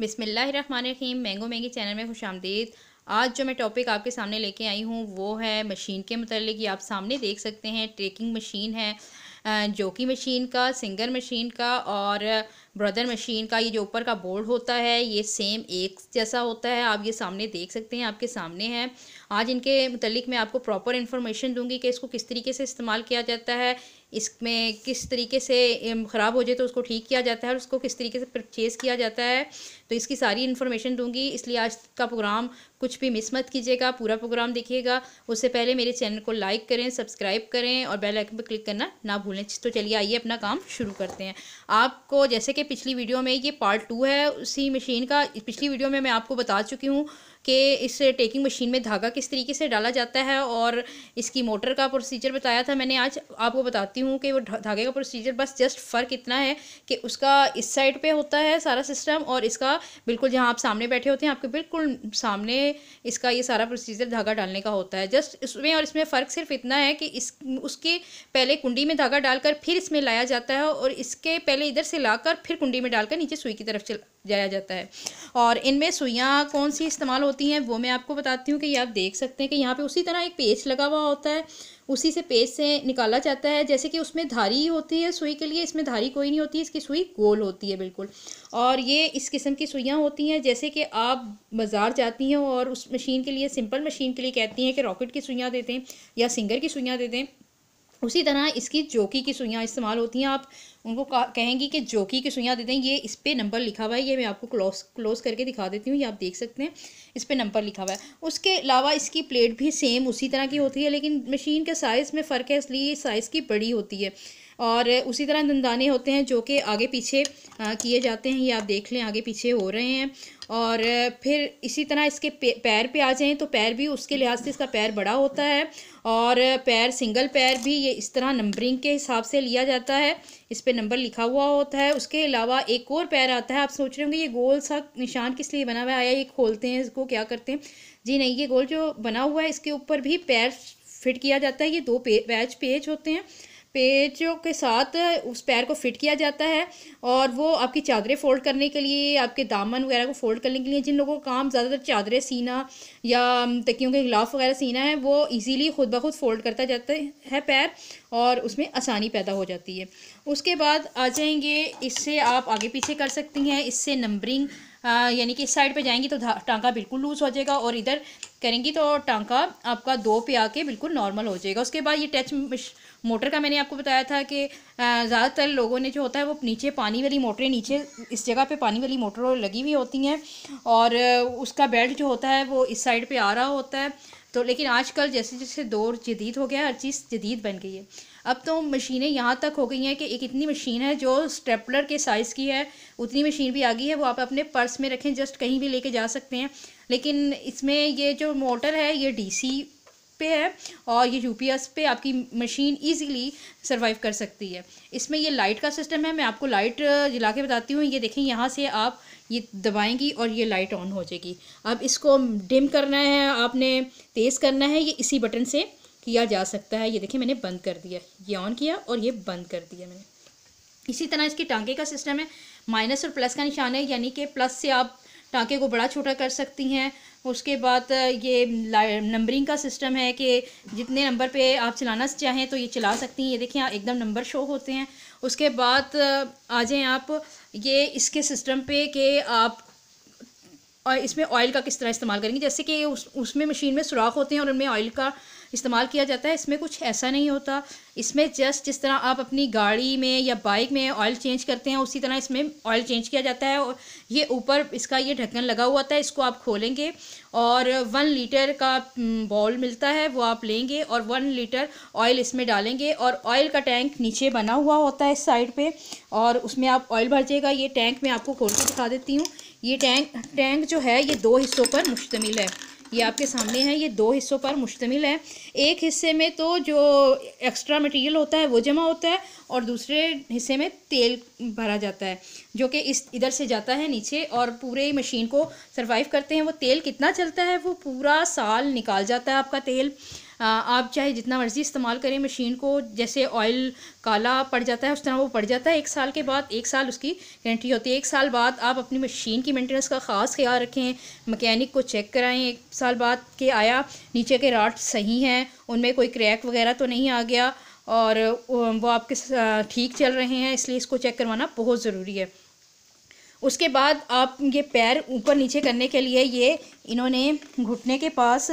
बिसमीम mango Maggi channel में खुश आमदीद आज जो मैं टॉपिक आपके सामने लेके आई हूँ वो है मशीन के मतलब ये आप सामने देख सकते हैं ट्रेकिंग मशीन है जोकी मशीन का सिंगर मशीन का और ब्रदर मशीन का ये जो ऊपर का बोर्ड होता है ये सेम एक जैसा होता है आप ये सामने देख सकते हैं आपके सामने है आज इनके मतलब मैं आपको प्रॉपर इन्फॉर्मेशन दूंगी कि इसको किस तरीके से इस्तेमाल किया जाता है इसमें किस तरीके से ख़राब हो जाए तो उसको ठीक किया जाता है और उसको किस तरीके से परचेज़ किया जाता है तो इसकी सारी इन्फॉर्मेशन दूंगी इसलिए आज का प्रोग्राम कुछ भी मिस मत कीजिएगा पूरा प्रोग्राम देखिएगा उससे पहले मेरे चैनल को लाइक करें सब्सक्राइब करें और बेल आइकन पर क्लिक करना ना भूलें तो चलिए आइए अपना काम शुरू करते हैं आपको जैसे कि पिछली वीडियो में ये पार्ट टू है उसी मशीन का पिछली वीडियो में मैं आपको बता चुकी हूँ कि इस टेकिंग मशीन में धागा किस तरीके से डाला जाता है और इसकी मोटर का प्रोसीजर बताया था मैंने आज आपको बताती हूँ कि वो धागे का प्रोसीजर बस जस्ट फ़र्क इतना है कि उसका इस साइड पे होता है सारा सिस्टम और इसका बिल्कुल जहाँ आप सामने बैठे होते हैं आपके बिल्कुल सामने इसका ये सारा प्रोसीजर धागा डालने का होता है जस्ट इसमें और इसमें फ़र्क सिर्फ इतना है कि इस उसके पहले कुंडी में धागा डालकर फिर इसमें लाया जाता है और इसके पहले इधर से लाकर फिर कुंडी में डालकर नीचे सुई की तरफ जाया जाता है और इनमें सुइयाँ कौन सी इस्तेमाल होती होती हैं वो मैं आपको बताती हूँ कि ये आप देख सकते हैं कि यहाँ पे उसी तरह एक पेज लगा हुआ होता है उसी से पेज से निकाला जाता है जैसे कि उसमें धारी होती है सुई के लिए इसमें धारी कोई नहीं होती इसकी सुई गोल होती है बिल्कुल और ये इस किस्म की सुइयाँ होती हैं जैसे कि आप बाज़ार जाती हैं और उस मशीन के लिए सिंपल मशीन के लिए कहती हैं कि रॉकेट की सुइयाँ देते हैं या सिंगर की सुइयाँ देते हैं उसी तरह इसकी जोकी की सुइयाँ इस्तेमाल होती हैं आप उनको कहेंगी कि जोकी की सुइयाँ दे दें ये इस पर नंबर लिखा हुआ है ये मैं आपको क्लोज क्लोज करके दिखा देती हूँ ये आप देख सकते हैं इस पर नंबर लिखा हुआ है उसके अलावा इसकी प्लेट भी सेम उसी तरह की होती है लेकिन मशीन के साइज़ में फ़र्क है इसलिए साइज़ की बड़ी होती है और उसी तरह नंदाने होते हैं जो कि आगे पीछे किए जाते हैं ये आप देख लें आगे पीछे हो रहे हैं और फिर इसी तरह इसके पैर पे आ जाएँ तो पैर भी उसके लिहाज से इसका पैर बड़ा होता है और पैर सिंगल पैर भी ये इस तरह नंबरिंग के हिसाब से लिया जाता है इस पर नंबर लिखा हुआ होता है उसके अलावा एक और पैर आता है आप सोच रहे होंगे ये गोल सा निशान किस लिए बना हुआ है ये खोलते हैं इसको क्या करते हैं जी नहीं ये गोल जो बना हुआ है इसके ऊपर भी पैर फिट किया जाता है ये दो पे, पैच पेज होते हैं पेचों के साथ उस पैर को फिट किया जाता है और वो आपकी चादरें फोल्ड करने के लिए आपके दामन वगैरह को फोल्ड करने के लिए जिन लोगों का काम ज़्यादातर चादरें सीना या तकियों के खिलाफ वगैरह सीना है वो इजीली खुद ब खुद फोल्ड करता जाता है पैर और उसमें आसानी पैदा हो जाती है उसके बाद आ जाएंगे इससे आप आगे पीछे कर सकती हैं इससे नंबरिंग यानी कि इस साइड पे जाएंगी तो टांका बिल्कुल लूज़ हो जाएगा और इधर करेंगी तो टांका आपका दो पे आके बिल्कुल नॉर्मल हो जाएगा उसके बाद ये टच मोटर का मैंने आपको बताया था कि ज़्यादातर लोगों ने जो होता है वो नीचे पानी वाली मोटरें नीचे इस जगह पे पानी वाली मोटर लगी हुई होती हैं और उसका बेल्ट जो होता है वो इस साइड पे आ रहा होता है तो लेकिन आजकल जैसे जैसे दौर जदीद हो गया है हर चीज़ जदीद बन गई है अब तो मशीनें यहाँ तक हो गई हैं कि एक इतनी मशीन है जो स्टेपलर के साइज़ की है उतनी मशीन भी आ गई है वो आप अपने पर्स में रखें जस्ट कहीं भी लेके जा सकते हैं लेकिन इसमें ये जो मोटर है ये डीसी पे है और ये यू पे आपकी मशीन ईजीली सर्वाइव कर सकती है इसमें ये लाइट का सिस्टम है मैं आपको लाइट जला के बताती हूँ ये देखें यहाँ से आप ये दबाएंगी और ये लाइट ऑन हो जाएगी अब इसको डिम करना है आपने तेज़ करना है ये इसी बटन से किया जा सकता है ये देखें मैंने बंद कर दिया ये ऑन किया और ये बंद कर दिया मैंने इसी तरह इसके टांगे का सिस्टम है माइनस और प्लस का निशान है यानी कि प्लस से आप टाँके को बड़ा छोटा कर सकती हैं उसके बाद ये नंबरिंग का सिस्टम है कि जितने नंबर पे आप चलाना चाहें तो ये चला सकती हैं ये देखें एकदम नंबर शो होते हैं उसके बाद आ जाएँ आप ये इसके सिस्टम पे कि आप और इसमें ऑयल का किस तरह इस्तेमाल करेंगे जैसे कि उस उसमें मशीन में सुराख होते हैं और उनमें ऑयल का इस्तेमाल किया जाता है इसमें कुछ ऐसा नहीं होता इसमें जस्ट जिस तरह आप अपनी गाड़ी में या बाइक में ऑयल चेंज करते हैं उसी तरह इसमें ऑयल चेंज किया जाता है और ये ऊपर इसका ये ढक्कन लगा हुआ था इसको आप खोलेंगे और वन लीटर का बॉल हम्म, मिलता है वो आप लेंगे और वन लीटर ऑयल इसमें डालेंगे और ऑयल का टैंक नीचे बना हुआ होता है इस साइड पर और उसमें आप ऑयल भर जाएगा ये टैंक मैं आपको खोल के दिखा देती हूँ ये टैंक टैंक जो है ये दो हिस्सों पर मुश्तमिल है ये आपके सामने है ये दो हिस्सों पर मुश्तमिल है एक हिस्से में तो जो एक्स्ट्रा मटेरियल होता है वो जमा होता है और दूसरे हिस्से में तेल भरा जाता है जो कि इस इधर से जाता है नीचे और पूरे मशीन को सर्वाइव करते हैं वो तेल कितना चलता है वो पूरा साल निकाल जाता है आपका तेल आप चाहे जितना मर्ज़ी इस्तेमाल करें मशीन को जैसे ऑयल काला पड़ जाता है उस तरह वो पड़ जाता है एक साल के बाद एक साल उसकी गारंटी होती है एक साल बाद आप अपनी मशीन की मेंटेनेंस का ख़ास ख्याल रखें मकैनिक को चेक कराएं एक साल बाद के आया नीचे के राट सही हैं उनमें कोई क्रैक वगैरह तो नहीं आ गया और वो आपके ठीक चल रहे हैं इसलिए इसको चेक करवाना बहुत ज़रूरी है उसके बाद आप ये पैर ऊपर नीचे करने के लिए ये इन्होंने घुटने के पास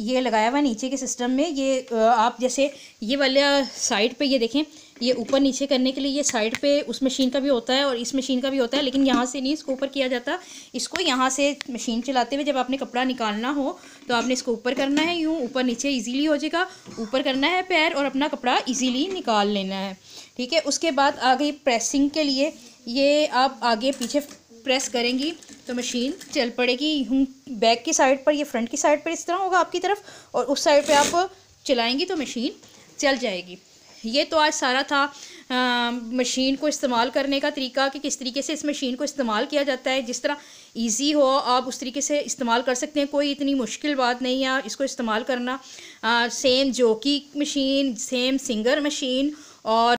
ये लगाया हुआ है नीचे के सिस्टम में ये आप जैसे ये वाला साइड पे ये देखें ये ऊपर नीचे करने के लिए ये साइड पे उस मशीन का भी होता है और इस मशीन का भी होता है लेकिन यहाँ से नहीं इसको ऊपर किया जाता इसको यहाँ से मशीन चलाते हुए जब आपने कपड़ा निकालना हो तो आपने इसको ऊपर करना है यूँ ऊपर नीचे ईजीली हो जाएगा ऊपर करना है पैर और अपना कपड़ा ईजीली निकाल लेना है ठीक है उसके बाद आ गई प्रेसिंग के लिए ये आप आगे पीछे प्रेस करेंगी तो मशीन चल पड़ेगी हम बैक की साइड पर या फ्रंट की साइड पर इस तरह होगा आपकी तरफ और उस साइड पे आप चलाएंगी तो मशीन चल जाएगी ये तो आज सारा था आ, मशीन को इस्तेमाल करने का तरीका कि किस तरीके से इस मशीन को इस्तेमाल किया जाता है जिस तरह इजी हो आप उस तरीके से इस्तेमाल कर सकते हैं कोई इतनी मुश्किल बात नहीं है इसको इस्तेमाल करना आ, same Juki machine same Singer machine और